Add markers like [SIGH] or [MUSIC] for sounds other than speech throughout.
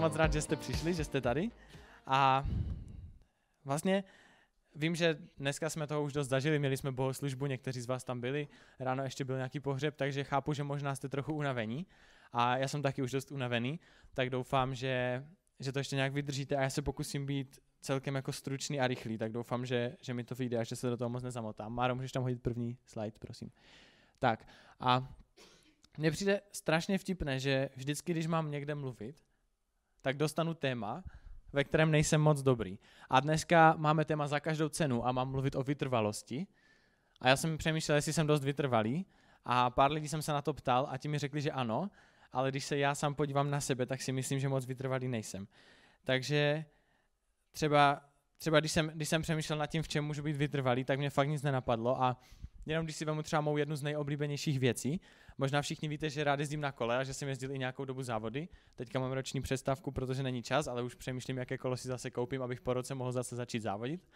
moc rád, že jste přišli, že jste tady. A vlastně vím, že dneska jsme toho už dost zažili, měli jsme bohoslužbu, někteří z vás tam byli, ráno ještě byl nějaký pohřeb, takže chápu, že možná jste trochu unavení. A já jsem taky už dost unavený, tak doufám, že, že to ještě nějak vydržíte a já se pokusím být celkem jako stručný a rychlý, tak doufám, že, že mi to vyjde a že se do toho moc nezamotám. Máro, můžeš tam hodit první slide, prosím. Tak a mně přijde strašně vtipné, že vždycky, když mám někde mluvit, tak dostanu téma, ve kterém nejsem moc dobrý. A dneska máme téma za každou cenu a mám mluvit o vytrvalosti. A já jsem přemýšlel, jestli jsem dost vytrvalý a pár lidí jsem se na to ptal a ti mi řekli, že ano, ale když se já sám podívám na sebe, tak si myslím, že moc vytrvalý nejsem. Takže třeba, třeba když, jsem, když jsem přemýšlel nad tím, v čem můžu být vytrvalý, tak mě fakt nic nenapadlo a Jenom když si vemu třeba mou jednu z nejoblíbenějších věcí, možná všichni víte, že rád jezdím na kole a že jsem jezdil i nějakou dobu závody. Teďka mám roční přestávku, protože není čas, ale už přemýšlím, jaké kolo si zase koupím, abych po roce mohl zase začít závodit.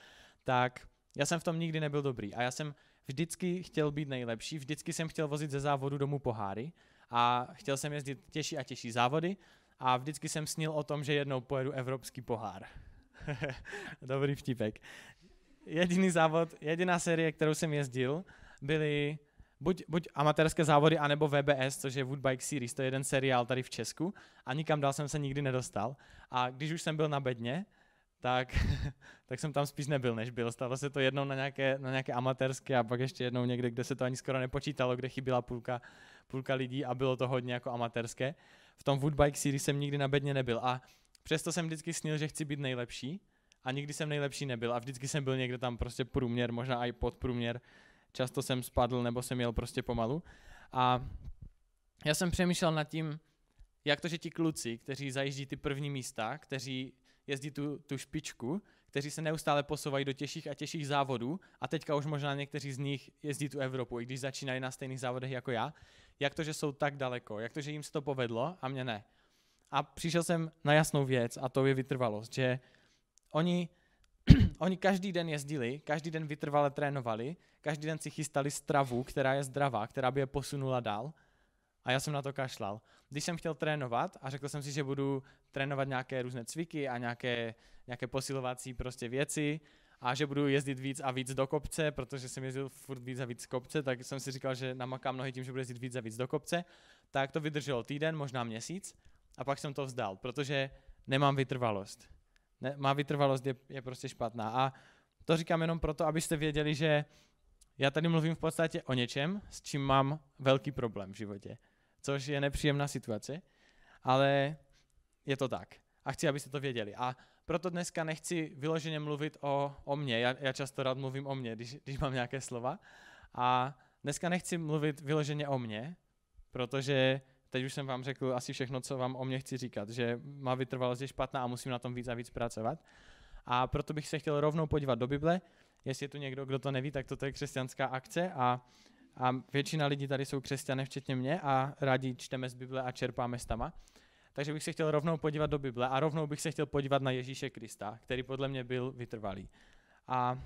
Tak já jsem v tom nikdy nebyl dobrý a já jsem vždycky chtěl být nejlepší, vždycky jsem chtěl vozit ze závodu domů poháry a chtěl jsem jezdit těžší a těžší závody a vždycky jsem snil o tom, že jednou pojedu evropský pohár. [LAUGHS] Dobrý vtipek. Jediný závod, jediná série, kterou jsem jezdil, byly buď, buď amatérské závody, anebo VBS, což je Wood Bike Series, to je jeden seriál tady v Česku a nikam dál jsem se nikdy nedostal. A když už jsem byl na bedně, tak, [LAUGHS] tak jsem tam spíš nebyl, než byl. Stalo se to jednou na nějaké, na nějaké amatérské a pak ještě jednou někde, kde se to ani skoro nepočítalo, kde chyběla půlka, půlka lidí a bylo to hodně jako amatérské. V tom Woodbike Series jsem nikdy na bedně nebyl a přesto jsem vždycky snil, že chci být nejlepší a nikdy jsem nejlepší nebyl a vždycky jsem byl někde tam prostě průměr, možná i pod průměr často jsem spadl nebo jsem jel prostě pomalu. A já jsem přemýšlel nad tím, jak to, že ti kluci, kteří zajíždí ty první místa, kteří jezdí tu, tu špičku, kteří se neustále posouvají do těžších a těžších závodů a teďka už možná někteří z nich jezdí tu Evropu, i když začínají na stejných závodech jako já, jak to, že jsou tak daleko, jak to, že jim se to povedlo a mě ne. A přišel jsem na jasnou věc a to je vytrvalost, že oni Oni každý den jezdili, každý den vytrvale trénovali, každý den si chystali stravu, která je zdravá, která by je posunula dál. A já jsem na to kašlal. Když jsem chtěl trénovat a řekl jsem si, že budu trénovat nějaké různé cviky a nějaké, nějaké posilovací prostě věci a že budu jezdit víc a víc do kopce, protože jsem jezdil furt víc a víc z kopce, tak jsem si říkal, že namakám nohy tím, že budu jezdit víc a víc do kopce. Tak to vydrželo týden, možná měsíc a pak jsem to vzdal, protože nemám vytrvalost ne, má vytrvalost je, je prostě špatná. A to říkám jenom proto, abyste věděli, že já tady mluvím v podstatě o něčem, s čím mám velký problém v životě, což je nepříjemná situace, ale je to tak. A chci, abyste to věděli. A proto dneska nechci vyloženě mluvit o, o mně. Já, já často rád mluvím o mně, když, když mám nějaké slova. A dneska nechci mluvit vyloženě o mně, protože Teď už jsem vám řekl asi všechno, co vám o mě chci říkat, že má vytrvalost je špatná a musím na tom víc a víc pracovat. A proto bych se chtěl rovnou podívat do Bible. Jestli je tu někdo, kdo to neví, tak toto je křesťanská akce a, a většina lidí tady jsou křesťané, včetně mě, a rádi čteme z Bible a čerpáme z tama. Takže bych se chtěl rovnou podívat do Bible a rovnou bych se chtěl podívat na Ježíše Krista, který podle mě byl vytrvalý. A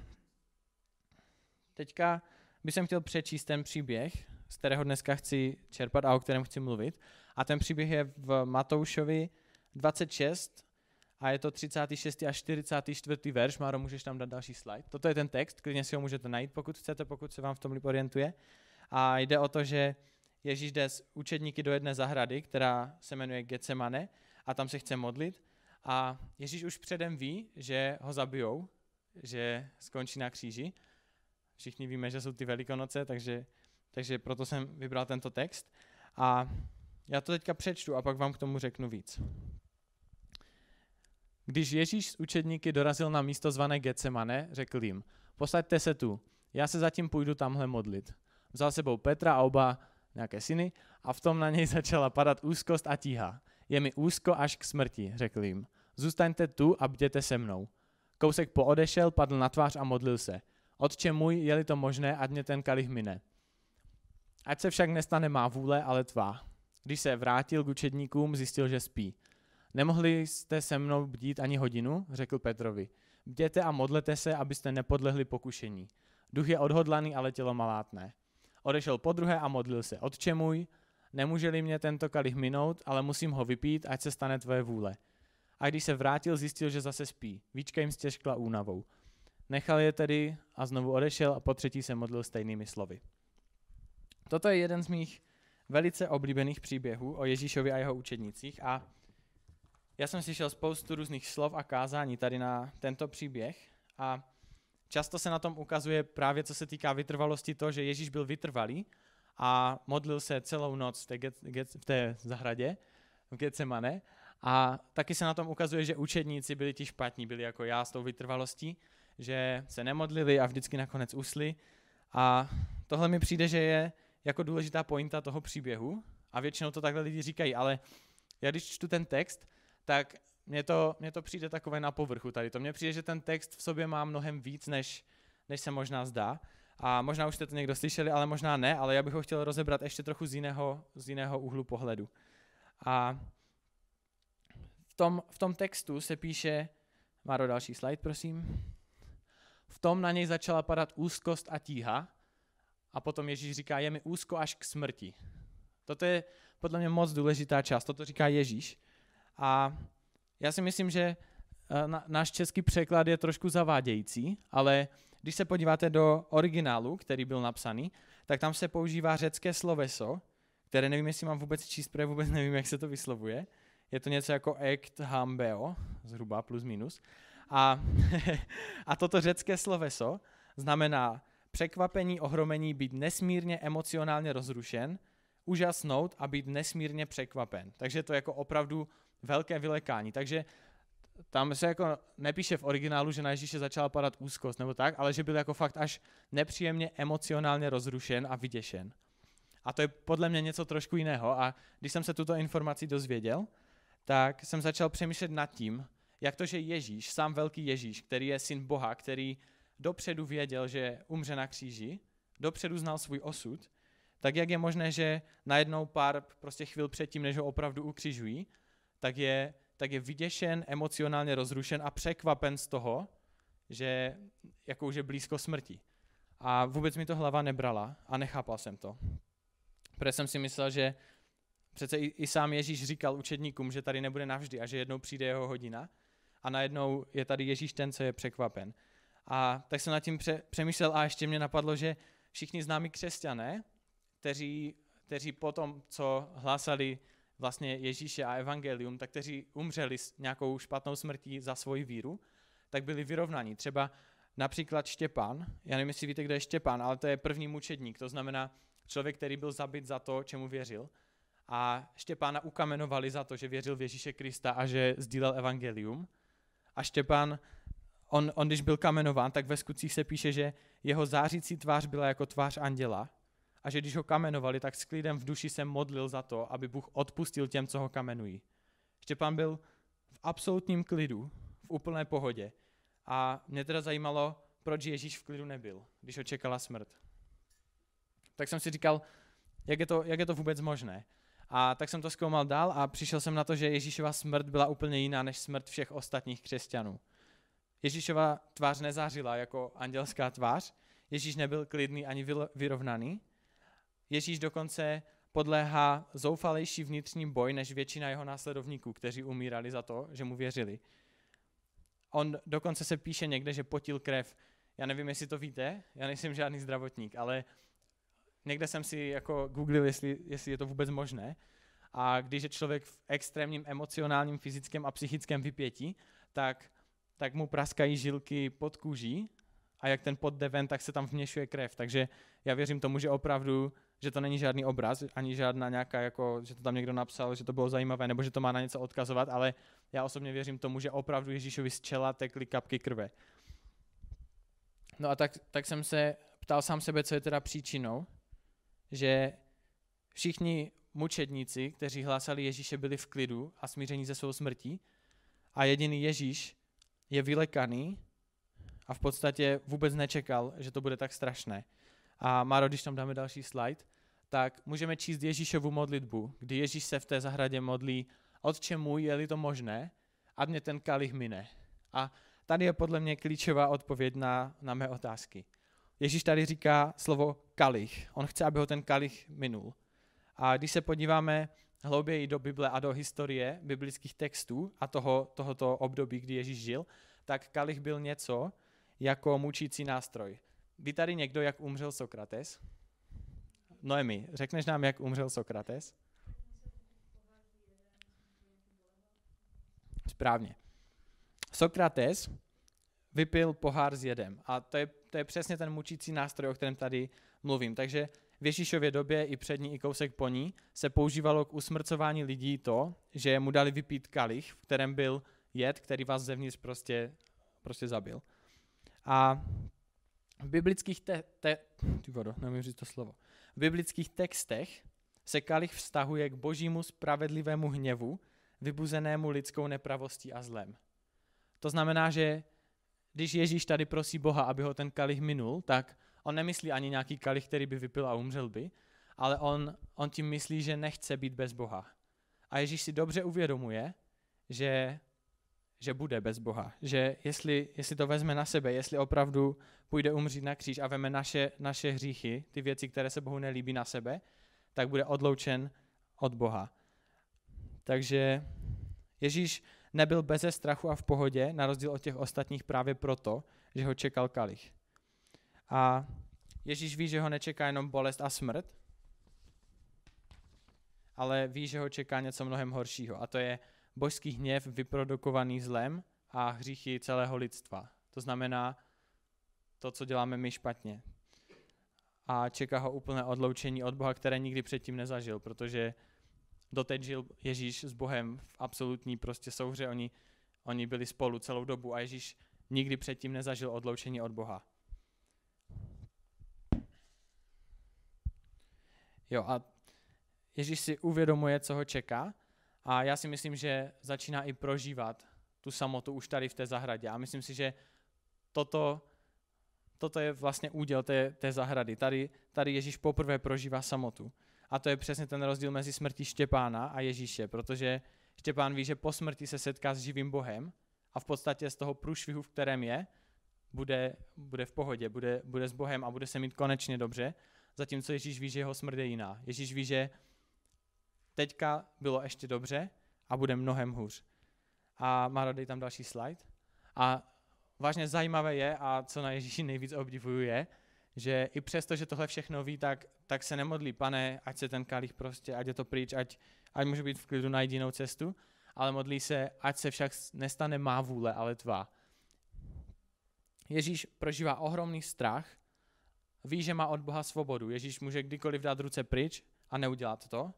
teďka bych chtěl přečíst ten příběh, z kterého dneska chci čerpat a o kterém chci mluvit. A ten příběh je v Matoušovi 26 a je to 36. až 44. verš. Máro, můžeš tam dát další slide. Toto je ten text, klidně si ho můžete najít, pokud chcete, pokud se vám v tom líp orientuje. A jde o to, že Ježíš jde s učedníky do jedné zahrady, která se jmenuje Getsemane a tam se chce modlit. A Ježíš už předem ví, že ho zabijou, že skončí na kříži. Všichni víme, že jsou ty velikonoce, takže takže proto jsem vybral tento text. A já to teďka přečtu a pak vám k tomu řeknu víc. Když Ježíš s učedníky dorazil na místo zvané Getsemane, řekl jim, posaďte se tu, já se zatím půjdu tamhle modlit. Vzal sebou Petra a oba nějaké syny a v tom na něj [LAUGHS] začala padat úzkost a tíha. Je mi úzko až k smrti, řekl jim. Zůstaňte tu a bděte se mnou. Kousek poodešel, padl na tvář a modlil se. Otče můj, je-li to možné, ať mě ten kalich mine. Ať se však nestane má vůle, ale tvá. Když se vrátil k učedníkům, zjistil, že spí. Nemohli jste se mnou bdít ani hodinu, řekl Petrovi. Bděte a modlete se, abyste nepodlehli pokušení. Duch je odhodlaný, ale tělo malátné. Odešel po druhé a modlil se. Otče můj, nemůže-li mě tento kalich minout, ale musím ho vypít, ať se stane tvoje vůle. A když se vrátil, zjistil, že zase spí. Víčka jim stěžkla únavou. Nechal je tedy a znovu odešel a po třetí se modlil stejnými slovy. Toto je jeden z mých velice oblíbených příběhů o Ježíšovi a jeho učednicích a já jsem slyšel spoustu různých slov a kázání tady na tento příběh a často se na tom ukazuje právě co se týká vytrvalosti to, že Ježíš byl vytrvalý a modlil se celou noc v té, get, get, v té zahradě, v Getsemane a taky se na tom ukazuje, že učedníci byli ti špatní, byli jako já s tou vytrvalostí, že se nemodlili a vždycky nakonec usli a tohle mi přijde, že je jako důležitá pointa toho příběhu a většinou to takhle lidi říkají, ale já když čtu ten text, tak mně to, mně to přijde takové na povrchu tady. To mně přijde, že ten text v sobě má mnohem víc, než, než se možná zdá. A možná už jste to někdo slyšeli, ale možná ne, ale já bych ho chtěl rozebrat ještě trochu z jiného, z jiného úhlu pohledu. A v tom, v tom textu se píše, Máro, další slide, prosím. V tom na něj začala padat úzkost a tíha, a potom Ježíš říká, je mi úzko až k smrti. Toto je podle mě moc důležitá část, toto říká Ježíš. A já si myslím, že eh, náš český překlad je trošku zavádějící, ale když se podíváte do originálu, který byl napsaný, tak tam se používá řecké sloveso, které nevím, jestli mám vůbec číst, protože vůbec nevím, jak se to vyslovuje. Je to něco jako ekt hambeo, zhruba plus minus. A, [LAUGHS] a toto řecké sloveso znamená překvapení, ohromení, být nesmírně emocionálně rozrušen, úžasnout a být nesmírně překvapen. Takže to je jako opravdu velké vylekání. Takže tam se jako nepíše v originálu, že na Ježíše začala padat úzkost nebo tak, ale že byl jako fakt až nepříjemně emocionálně rozrušen a vyděšen. A to je podle mě něco trošku jiného a když jsem se tuto informaci dozvěděl, tak jsem začal přemýšlet nad tím, jak to, že Ježíš, sám velký Ježíš, který je syn Boha, který dopředu věděl, že umře na kříži, dopředu znal svůj osud, tak jak je možné, že najednou pár prostě chvil předtím, než ho opravdu ukřižují, tak je, tak je vyděšen, emocionálně rozrušen a překvapen z toho, že jako už je blízko smrti. A vůbec mi to hlava nebrala a nechápal jsem to. Protože jsem si myslel, že přece i, i sám Ježíš říkal učedníkům, že tady nebude navždy a že jednou přijde jeho hodina a najednou je tady Ježíš ten, co je překvapen. A tak jsem nad tím pře- přemýšlel a ještě mě napadlo, že všichni známí křesťané, kteří, kteří po tom, co hlásali vlastně Ježíše a Evangelium, tak kteří umřeli s nějakou špatnou smrtí za svoji víru, tak byli vyrovnaní. Třeba například Štěpán, já nevím, jestli víte, kde je Štěpán, ale to je první mučedník, to znamená člověk, který byl zabit za to, čemu věřil. A Štěpána ukamenovali za to, že věřil v Ježíše Krista a že sdílel evangelium. A Štěpán on, on když byl kamenován, tak ve skutcích se píše, že jeho zářící tvář byla jako tvář anděla a že když ho kamenovali, tak s klidem v duši se modlil za to, aby Bůh odpustil těm, co ho kamenují. Štěpán byl v absolutním klidu, v úplné pohodě. A mě teda zajímalo, proč Ježíš v klidu nebyl, když ho čekala smrt. Tak jsem si říkal, jak je to, jak je to vůbec možné. A tak jsem to zkoumal dál a přišel jsem na to, že Ježíšova smrt byla úplně jiná než smrt všech ostatních křesťanů. Ježíšova tvář nezářila jako andělská tvář, Ježíš nebyl klidný ani vyrovnaný. Ježíš dokonce podléhá zoufalejší vnitřní boj než většina jeho následovníků, kteří umírali za to, že mu věřili. On dokonce se píše někde, že potil krev. Já nevím, jestli to víte, já nejsem žádný zdravotník, ale někde jsem si jako googlil, jestli, jestli je to vůbec možné. A když je člověk v extrémním emocionálním, fyzickém a psychickém vypětí, tak tak mu praskají žilky pod kůží a jak ten pod deven, tak se tam vměšuje krev. Takže já věřím tomu, že opravdu, že to není žádný obraz, ani žádná nějaká, jako, že to tam někdo napsal, že to bylo zajímavé, nebo že to má na něco odkazovat, ale já osobně věřím tomu, že opravdu Ježíšovi z čela tekly kapky krve. No a tak, tak jsem se ptal sám sebe, co je teda příčinou, že všichni mučedníci, kteří hlásali Ježíše, byli v klidu a smíření ze svou smrtí a jediný Ježíš je vylekaný a v podstatě vůbec nečekal, že to bude tak strašné. A Maro, když tam dáme další slide, tak můžeme číst Ježíšovu modlitbu, kdy Ježíš se v té zahradě modlí, Otče můj, je-li to možné, a mě ten kalich mine. A tady je podle mě klíčová odpověď na, na mé otázky. Ježíš tady říká slovo kalich. On chce, aby ho ten kalich minul. A když se podíváme hlouběji do Bible a do historie biblických textů a toho, tohoto období, kdy Ježíš žil, tak kalich byl něco jako mučící nástroj. Ví tady někdo, jak umřel Sokrates? Noemi, řekneš nám, jak umřel Sokrates? Správně. Sokrates vypil pohár s jedem. A to je, to je přesně ten mučící nástroj, o kterém tady mluvím. Takže v Ježíšově době i přední i kousek po ní se používalo k usmrcování lidí to, že mu dali vypít kalich, v kterém byl jed, který vás zevnitř prostě, prostě zabil. A v biblických te, te, ty vodo, nemůžu říct to slovo. V biblických textech se kalich vztahuje k božímu spravedlivému hněvu, vybuzenému lidskou nepravostí a zlem. To znamená, že když Ježíš tady prosí Boha, aby ho ten kalich minul, tak on nemyslí ani nějaký kalich, který by vypil a umřel by, ale on, on tím myslí, že nechce být bez Boha. A Ježíš si dobře uvědomuje, že, že bude bez Boha, že jestli, jestli to vezme na sebe, jestli opravdu půjde umřít na kříž a veme naše, naše hříchy, ty věci, které se Bohu nelíbí na sebe, tak bude odloučen od Boha. Takže Ježíš nebyl beze strachu a v pohodě, na rozdíl od těch ostatních právě proto, že ho čekal kalich. A Ježíš ví, že ho nečeká jenom bolest a smrt, ale ví, že ho čeká něco mnohem horšího. A to je božský hněv vyprodukovaný zlem a hříchy celého lidstva. To znamená to, co děláme my špatně. A čeká ho úplné odloučení od Boha, které nikdy předtím nezažil, protože doteď žil Ježíš s Bohem v absolutní prostě souhře, oni, oni byli spolu celou dobu a Ježíš nikdy předtím nezažil odloučení od Boha. Jo a Ježíš si uvědomuje, co ho čeká a já si myslím, že začíná i prožívat tu samotu už tady v té zahradě a myslím si, že toto, toto je vlastně úděl té, té zahrady. Tady, tady Ježíš poprvé prožívá samotu. A to je přesně ten rozdíl mezi smrtí Štěpána a Ježíše, protože Štěpán ví, že po smrti se setká s živým Bohem a v podstatě z toho průšvihu, v kterém je, bude, bude v pohodě, bude, bude s Bohem a bude se mít konečně dobře, zatímco Ježíš ví, že jeho smrt je jiná. Ježíš ví, že teďka bylo ještě dobře a bude mnohem hůř. A má dej tam další slide. A vážně zajímavé je, a co na Ježíši nejvíc obdivuju je, že i přesto, že tohle všechno ví, tak, tak se nemodlí, pane, ať se ten kalich prostě, ať je to pryč, ať, ať může být v klidu, na jedinou cestu, ale modlí se, ať se však nestane má vůle, ale tvá. Ježíš prožívá ohromný strach, ví, že má od Boha svobodu. Ježíš může kdykoliv dát ruce pryč a neudělat to.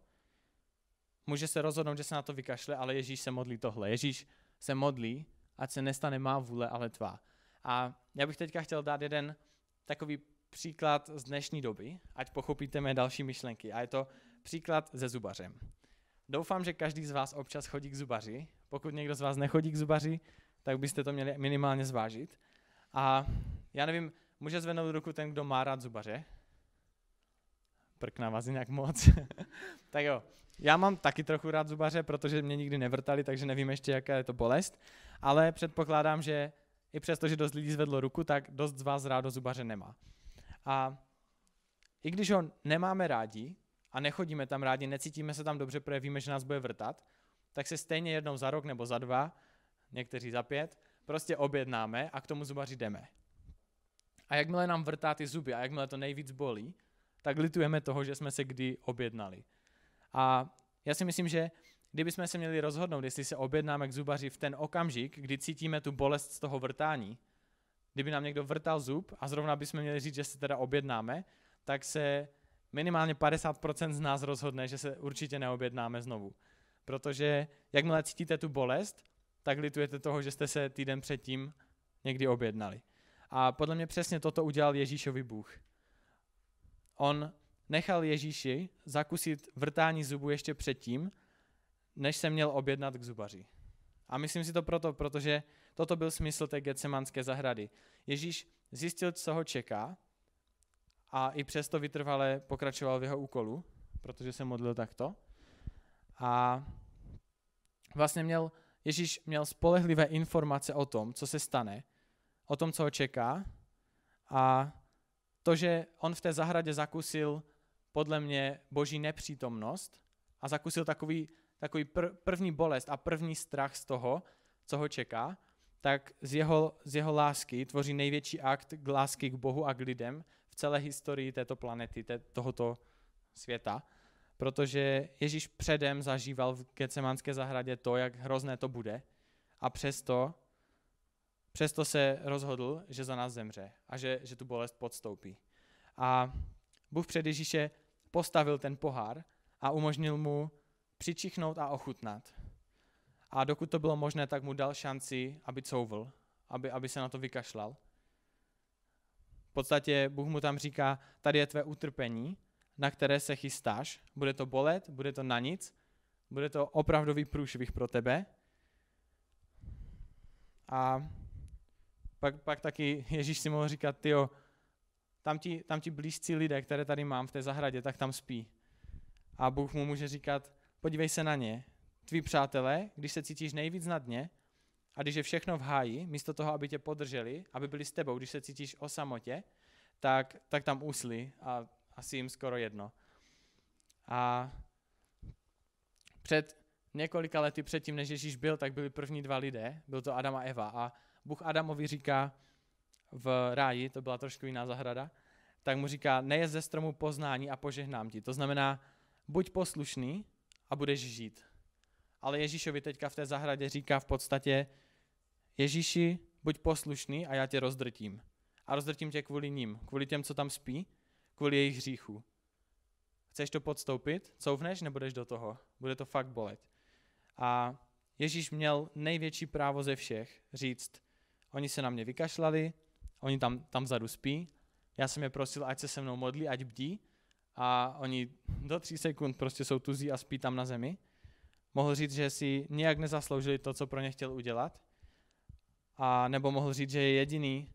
Může se rozhodnout, že se na to vykašle, ale Ježíš se modlí tohle. Ježíš se modlí, ať se nestane má vůle, ale tvá. A já bych teďka chtěl dát jeden takový příklad z dnešní doby, ať pochopíte mé další myšlenky. A je to příklad se zubařem. Doufám, že každý z vás občas chodí k zubaři. Pokud někdo z vás nechodí k zubaři, tak byste to měli minimálně zvážit. A já nevím, může zvednout ruku ten, kdo má rád zubaře? Prkná vás nějak moc. [LAUGHS] tak jo, já mám taky trochu rád zubaře, protože mě nikdy nevrtali, takže nevím ještě, jaká je to bolest. Ale předpokládám, že i přesto, že dost lidí zvedlo ruku, tak dost z vás rádo zubaře nemá. A i když ho nemáme rádi a nechodíme tam rádi, necítíme se tam dobře, protože víme, že nás bude vrtat, tak se stejně jednou za rok nebo za dva, někteří za pět, prostě objednáme a k tomu zubaři jdeme. A jakmile nám vrtá ty zuby a jakmile to nejvíc bolí, tak litujeme toho, že jsme se kdy objednali. A já si myslím, že kdybychom se měli rozhodnout, jestli se objednáme k zubaři v ten okamžik, kdy cítíme tu bolest z toho vrtání, kdyby nám někdo vrtal zub a zrovna bychom měli říct, že se teda objednáme, tak se minimálně 50% z nás rozhodne, že se určitě neobjednáme znovu. Protože jakmile cítíte tu bolest, tak litujete toho, že jste se týden předtím někdy objednali. A podle mě přesně toto udělal Ježíšovi Bůh. On nechal Ježíši zakusit vrtání zubu ještě předtím, než se měl objednat k zubaři. A myslím si to proto, protože Toto byl smysl té getsemanské zahrady. Ježíš zjistil, co ho čeká a i přesto vytrvale pokračoval v jeho úkolu, protože se modlil takto. A vlastně měl, Ježíš měl spolehlivé informace o tom, co se stane, o tom, co ho čeká a to, že on v té zahradě zakusil podle mě boží nepřítomnost a zakusil takový, takový pr- první bolest a první strach z toho, co ho čeká tak z jeho, z jeho lásky tvoří největší akt k lásky k Bohu a k lidem v celé historii této planety, té, tohoto světa. Protože Ježíš předem zažíval v Getsemanské zahradě to, jak hrozné to bude a přesto, přesto se rozhodl, že za nás zemře a že, že tu bolest podstoupí. A Bůh před Ježíše postavil ten pohár a umožnil mu přičichnout a ochutnat. A dokud to bylo možné, tak mu dal šanci, aby couvl, aby, aby se na to vykašlal. V podstatě Bůh mu tam říká, tady je tvé utrpení, na které se chystáš. Bude to bolet, bude to na nic, bude to opravdový průšvih pro tebe. A pak, pak taky Ježíš si mohl říkat, tyjo, tam ti, tam ti blízcí lidé, které tady mám v té zahradě, tak tam spí. A Bůh mu může říkat, podívej se na ně, Tví přátelé, když se cítíš nejvíc na dně a když je všechno v háji, místo toho, aby tě podrželi, aby byli s tebou, když se cítíš o samotě, tak, tak tam usli a asi jim skoro jedno. A před několika lety předtím, než Ježíš byl, tak byli první dva lidé, byl to Adam a Eva. A Bůh Adamovi říká v ráji, to byla trošku jiná zahrada, tak mu říká, nejez ze stromu poznání a požehnám ti. To znamená, buď poslušný a budeš žít ale Ježíšovi teďka v té zahradě říká v podstatě, Ježíši, buď poslušný a já tě rozdrtím. A rozdrtím tě kvůli ním, kvůli těm, co tam spí, kvůli jejich hříchu. Chceš to podstoupit? Couvneš Nebudeš do toho? Bude to fakt bolet. A Ježíš měl největší právo ze všech říct, oni se na mě vykašlali, oni tam, tam vzadu spí, já jsem je prosil, ať se se mnou modlí, ať bdí a oni do tří sekund prostě jsou tuzí a spí tam na zemi. Mohl říct, že si nějak nezasloužili to, co pro ně chtěl udělat, a nebo mohl říct, že je jediný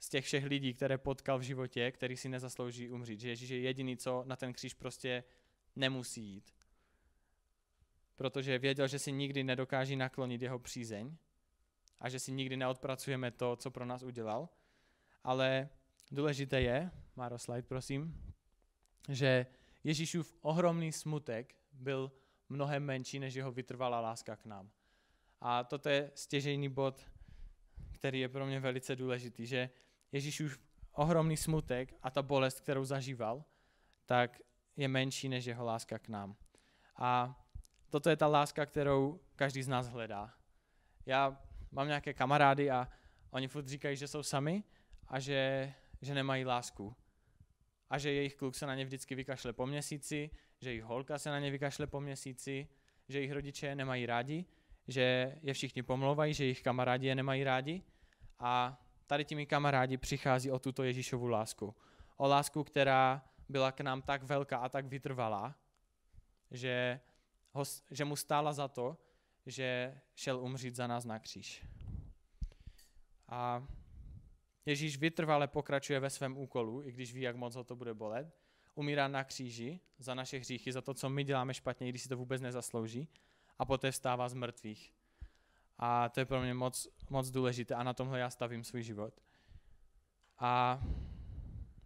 z těch všech lidí, které potkal v životě, který si nezaslouží umřít. Že Ježíš je jediný, co na ten kříž prostě nemusí jít. Protože věděl, že si nikdy nedokáží naklonit jeho přízeň a že si nikdy neodpracujeme to, co pro nás udělal. Ale důležité je, Máro slide prosím, že Ježíšův ohromný smutek byl mnohem menší než jeho vytrvalá láska k nám. A toto je stěžejní bod, který je pro mě velice důležitý, že už ohromný smutek a ta bolest, kterou zažíval, tak je menší než jeho láska k nám. A toto je ta láska, kterou každý z nás hledá. Já mám nějaké kamarády a oni furt říkají, že jsou sami a že, že nemají lásku a že jejich kluk se na ně vždycky vykašle po měsíci, že jejich holka se na ně vykašle po měsíci, že jejich rodiče je nemají rádi, že je všichni pomlouvají, že jejich kamarádi je nemají rádi a tady těmi kamarádi přichází o tuto Ježíšovu lásku. O lásku, která byla k nám tak velká a tak vytrvalá, že, ho, že mu stála za to, že šel umřít za nás na kříž. A Ježíš vytrvale pokračuje ve svém úkolu, i když ví, jak moc ho to bude bolet. Umírá na kříži za naše hříchy, za to, co my děláme špatně, i když si to vůbec nezaslouží. A poté vstává z mrtvých. A to je pro mě moc, moc důležité a na tomhle já stavím svůj život. A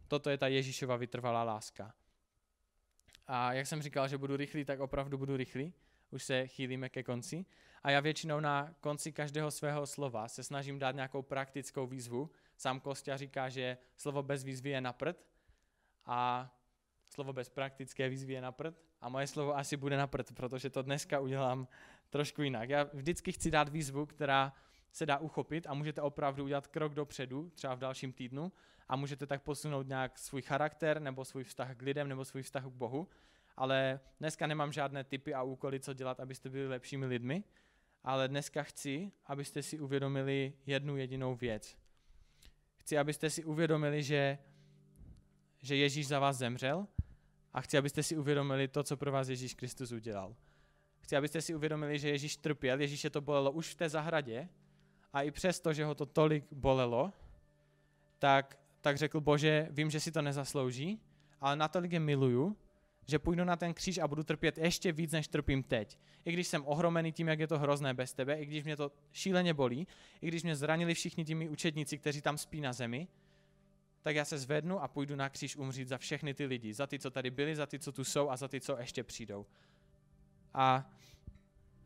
toto je ta Ježíšova vytrvalá láska. A jak jsem říkal, že budu rychlý, tak opravdu budu rychlý. Už se chýlíme ke konci. A já většinou na konci každého svého slova se snažím dát nějakou praktickou výzvu, Sám Kostě říká, že slovo bez výzvy je prd a slovo bez praktické výzvy je prd a moje slovo asi bude prd, protože to dneska udělám trošku jinak. Já vždycky chci dát výzvu, která se dá uchopit a můžete opravdu udělat krok dopředu, třeba v dalším týdnu, a můžete tak posunout nějak svůj charakter, nebo svůj vztah k lidem, nebo svůj vztah k Bohu. Ale dneska nemám žádné typy a úkoly, co dělat, abyste byli lepšími lidmi, ale dneska chci, abyste si uvědomili jednu jedinou věc. Chci, abyste si uvědomili, že, že Ježíš za vás zemřel a chci, abyste si uvědomili to, co pro vás Ježíš Kristus udělal. Chci, abyste si uvědomili, že Ježíš trpěl, je to bolelo už v té zahradě a i přesto, že ho to tolik bolelo, tak, tak řekl Bože, vím, že si to nezaslouží, ale natolik je miluju, že půjdu na ten kříž a budu trpět ještě víc, než trpím teď. I když jsem ohromený tím, jak je to hrozné bez tebe, i když mě to šíleně bolí, i když mě zranili všichni těmi učedníci, kteří tam spí na zemi, tak já se zvednu a půjdu na kříž umřít za všechny ty lidi, za ty, co tady byli, za ty, co tu jsou a za ty, co ještě přijdou. A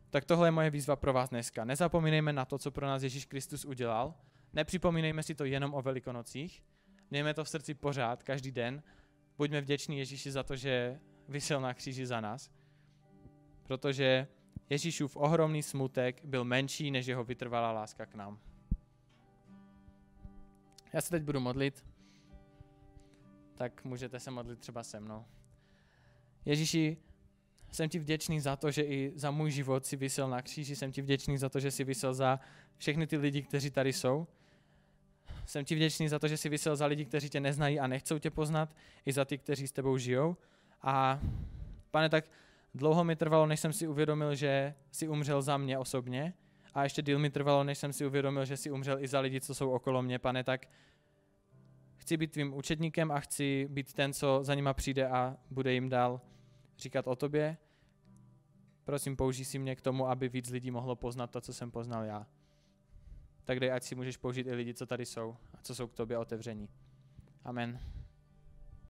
tak tohle je moje výzva pro vás dneska. Nezapomínejme na to, co pro nás Ježíš Kristus udělal. Nepřipomínejme si to jenom o Velikonocích. Mějme to v srdci pořád, každý den. Buďme vděční Ježíši za to, že vysel na kříži za nás, protože Ježíšův ohromný smutek byl menší než jeho vytrvalá láska k nám. Já se teď budu modlit, tak můžete se modlit třeba se mnou. Ježíši, jsem ti vděčný za to, že i za můj život si vysel na kříži, jsem ti vděčný za to, že si vysel za všechny ty lidi, kteří tady jsou. Jsem ti vděčný za to, že si vysel za lidi, kteří tě neznají a nechcou tě poznat, i za ty, kteří s tebou žijou. A pane, tak dlouho mi trvalo, než jsem si uvědomil, že si umřel za mě osobně a ještě díl mi trvalo, než jsem si uvědomil, že si umřel i za lidi, co jsou okolo mě, pane, tak chci být tvým učedníkem a chci být ten, co za nima přijde a bude jim dál říkat o tobě. Prosím, použij si mě k tomu, aby víc lidí mohlo poznat to, co jsem poznal já. Tak dej, ať si můžeš použít i lidi, co tady jsou a co jsou k tobě otevření. Amen.